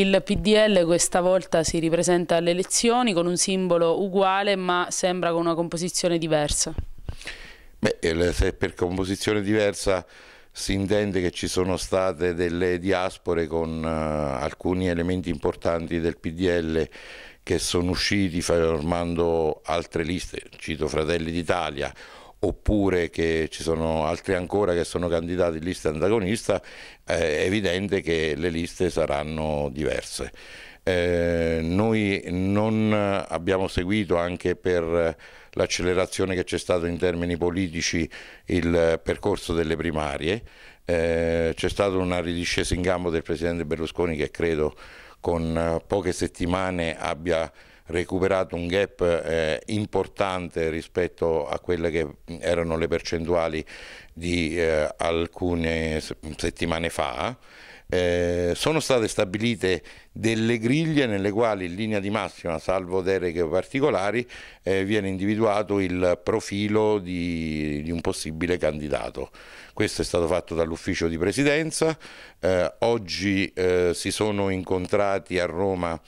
Il PDL questa volta si ripresenta alle elezioni con un simbolo uguale ma sembra con una composizione diversa. Beh, se per composizione diversa si intende che ci sono state delle diaspore con uh, alcuni elementi importanti del PDL che sono usciti formando altre liste, cito Fratelli d'Italia oppure che ci sono altri ancora che sono candidati in lista antagonista, eh, è evidente che le liste saranno diverse. Eh, noi non abbiamo seguito anche per l'accelerazione che c'è stata in termini politici il percorso delle primarie, eh, c'è stata una ridiscesa in gambo del Presidente Berlusconi che credo con poche settimane abbia recuperato un gap eh, importante rispetto a quelle che erano le percentuali di eh, alcune settimane fa. Eh, sono state stabilite delle griglie nelle quali in linea di massima, salvo deleghe particolari, eh, viene individuato il profilo di, di, un possibile candidato. Questo è stato fatto dall'ufficio di presidenza, eh, oggi eh, si sono incontrati a Roma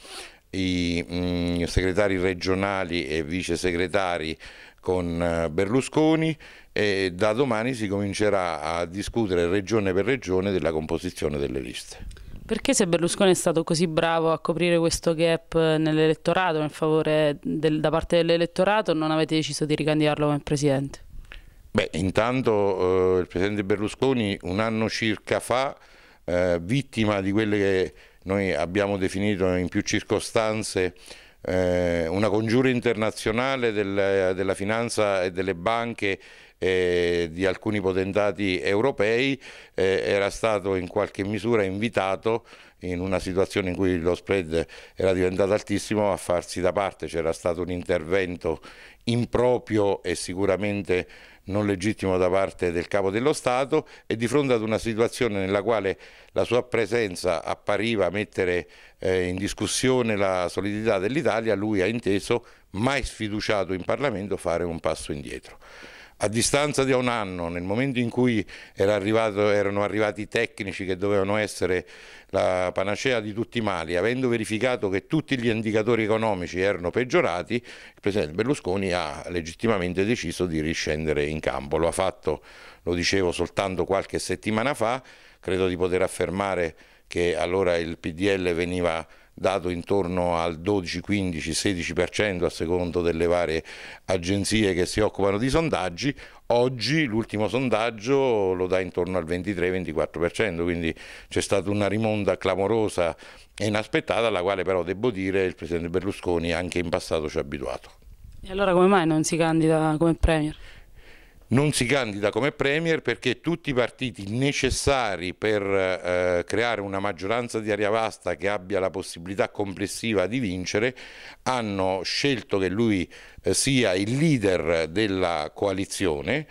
i mh, mm, segretari regionali e vice segretari con eh, Berlusconi e da domani si comincerà a discutere regione per regione della composizione delle liste. Perché se Berlusconi è stato così bravo a coprire questo gap eh, nell'elettorato, nel favore del, da parte dell'elettorato, non avete deciso di ricandidarlo come presidente? Beh, intanto eh, il presidente Berlusconi un anno circa fa, eh, vittima di quelle che noi abbiamo definito in più circostanze eh, una congiura internazionale del, della finanza e delle banche eh, di alcuni potentati europei eh, era stato in qualche misura invitato in una situazione in cui lo spread era diventato altissimo a farsi da parte, c'era stato un intervento improprio e sicuramente non legittimo da parte del capo dello Stato e di fronte ad una situazione nella quale la sua presenza appariva mettere eh, in discussione la solidità dell'Italia, lui ha inteso, mai sfiduciato in Parlamento, fare un passo indietro a distanza di un anno, nel momento in cui era arrivato, erano arrivati i tecnici che dovevano essere la panacea di tutti i mali, avendo verificato che tutti gli indicatori economici erano peggiorati, il Presidente Berlusconi ha legittimamente deciso di riscendere in campo. Lo ha fatto, lo dicevo, soltanto qualche settimana fa, credo di poter affermare che allora il PDL veniva dato intorno al 12, 15, 16% a secondo delle varie agenzie che si occupano di sondaggi, oggi l'ultimo sondaggio lo dà intorno al 23-24%, quindi c'è stata una rimonda clamorosa e inaspettata alla quale però devo dire il Presidente Berlusconi anche in passato ci ha abituato. E allora come mai non si candida come Premier? non si candida come Premier perché tutti i partiti necessari per eh, creare una maggioranza di aria vasta che abbia la possibilità complessiva di vincere hanno scelto che lui eh, sia il leader della coalizione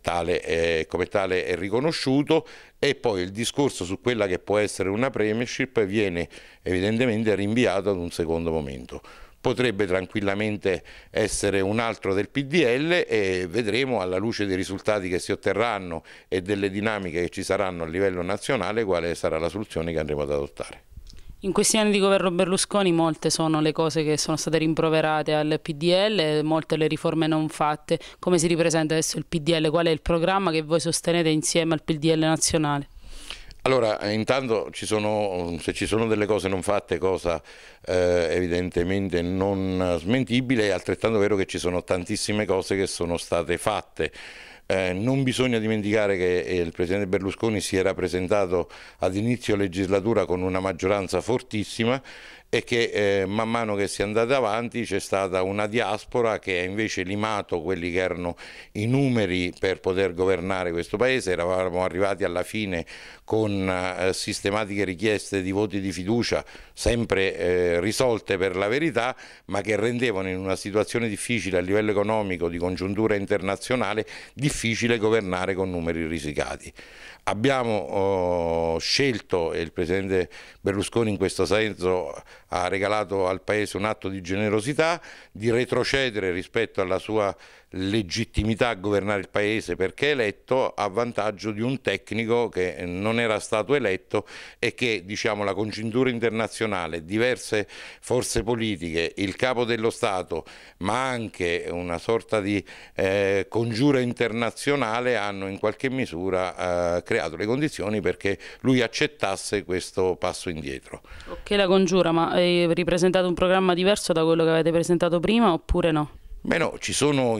Tale, eh, come tale è riconosciuto e poi il discorso su quella che può essere una premiership viene evidentemente rinviato ad un secondo momento potrebbe tranquillamente essere un altro del PDL e vedremo alla luce dei risultati che si otterranno e delle dinamiche che ci saranno a livello nazionale quale sarà la soluzione che andremo ad adottare. In questi anni di governo Berlusconi molte sono le cose che sono state rimproverate al PDL, molte le riforme non fatte. Come si ripresenta adesso il PDL? Qual è il programma che voi sostenete insieme al PDL nazionale? Allora, eh, intanto ci sono, se ci sono delle cose non fatte, cosa eh, evidentemente non smentibile, è altrettanto vero che ci sono tantissime cose che sono state fatte. Eh, non bisogna dimenticare che eh, il Presidente Berlusconi si era presentato ad inizio legislatura con una maggioranza fortissima e che eh, man mano che si è andata avanti c'è stata una diaspora che ha invece limato quelli che erano i numeri per poter governare questo paese, eravamo arrivati alla fine con eh, sistematiche richieste di voti di fiducia sempre eh, risolte per la verità ma che rendevano in una situazione difficile a livello economico di congiuntura internazionale difficile governare con numeri risicati. Abbiamo oh, scelto e il Presidente Berlusconi in questo senso ha regalato al Paese un atto di generosità, di retrocedere rispetto alla sua legittimità a governare il paese perché eletto a vantaggio di un tecnico che non era stato eletto e che diciamo, la congiuntura internazionale, diverse forze politiche, il capo dello Stato ma anche una sorta di eh, congiura internazionale hanno in qualche misura eh, creato le condizioni perché lui accettasse questo passo indietro. Ok la congiura ma hai ripresentato un programma diverso da quello che avete presentato prima oppure no? Beh no, ci sono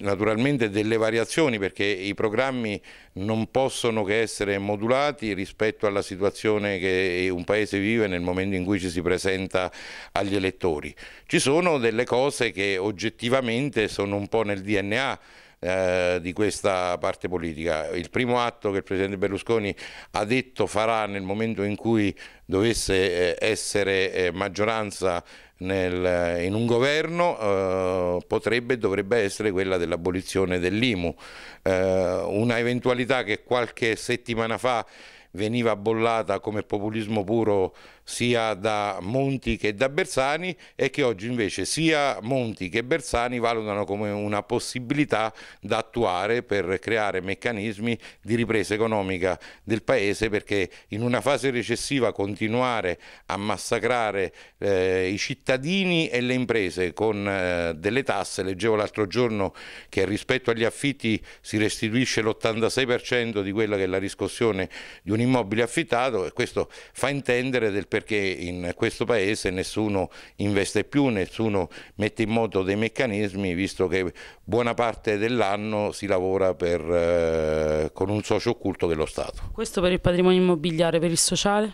naturalmente delle variazioni perché i programmi non possono che essere modulati rispetto alla situazione che un paese vive nel momento in cui ci si presenta agli elettori. Ci sono delle cose che oggettivamente sono un po' nel DNA eh, di questa parte politica. Il primo atto che il Presidente Berlusconi ha detto farà nel momento in cui dovesse eh, essere eh, maggioranza nel, in un governo eh, potrebbe e dovrebbe essere quella dell'abolizione dell'IMU. Eh, una eventualità che qualche settimana fa veniva bollata come populismo puro sia da Monti che da Bersani e che oggi invece sia Monti che Bersani valutano come una possibilità da attuare per creare meccanismi di ripresa economica del Paese perché in una fase recessiva continuare a massacrare eh, i cittadini e le imprese con eh, delle tasse, leggevo l'altro giorno che rispetto agli affitti si restituisce l'86% di quella che è la riscossione di un immobile affittato e questo fa intendere del perché in questo paese nessuno investe più, nessuno mette in moto dei meccanismi, visto che buona parte dell'anno si lavora per, eh, con un socio occulto dello Stato. Questo per il patrimonio immobiliare, per il sociale?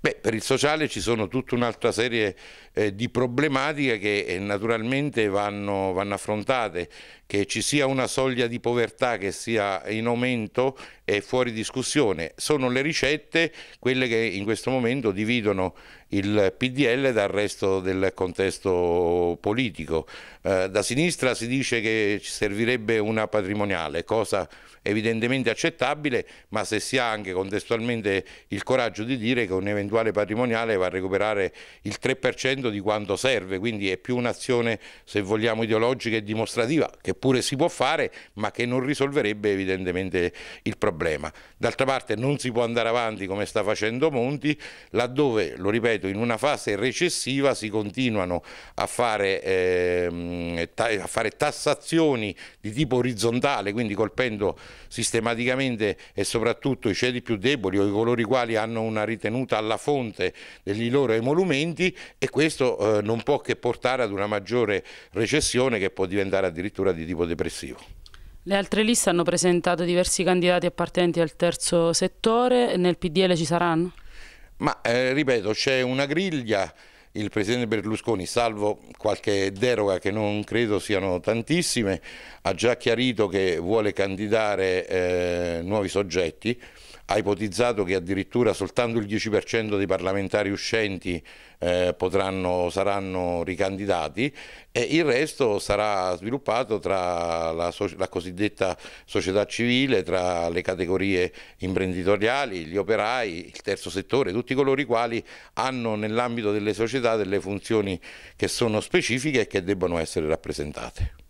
Beh, per il sociale ci sono tutta un'altra serie eh, di problematiche che eh, naturalmente vanno, vanno affrontate che ci sia una soglia di povertà che sia in aumento è fuori discussione. Sono le ricette quelle che in questo momento dividono il PDL dal resto del contesto politico. Eh, da sinistra si dice che ci servirebbe una patrimoniale, cosa evidentemente accettabile, ma se si ha anche contestualmente il coraggio di dire che un eventuale patrimoniale va a recuperare il 3% di quanto serve, quindi è più un'azione, se vogliamo, ideologica e dimostrativa, che può pure si può fare, ma che non risolverebbe evidentemente il problema. D'altra parte non si può andare avanti come sta facendo Monti, laddove, lo ripeto, in una fase recessiva si continuano a fare, eh, a fare tassazioni di tipo orizzontale, quindi colpendo sistematicamente e soprattutto i ceti più deboli o i coloro i quali hanno una ritenuta alla fonte degli loro emolumenti e questo eh, non può che portare ad una maggiore recessione che può diventare addirittura di di tipo depressivo. Le altre liste hanno presentato diversi candidati appartenenti al terzo settore, nel PDL ci saranno? Ma eh, ripeto, c'è una griglia, il presidente Berlusconi, salvo qualche deroga che non credo siano tantissime, ha già chiarito che vuole candidare eh, nuovi soggetti, ha ipotizzato che addirittura soltanto il 10% dei parlamentari uscenti eh, potranno, saranno ricandidati e il resto sarà sviluppato tra la, so la cosiddetta società civile, tra le categorie imprenditoriali, gli operai, il terzo settore, tutti coloro i quali hanno nell'ambito delle società delle funzioni che sono specifiche e che debbono essere rappresentate.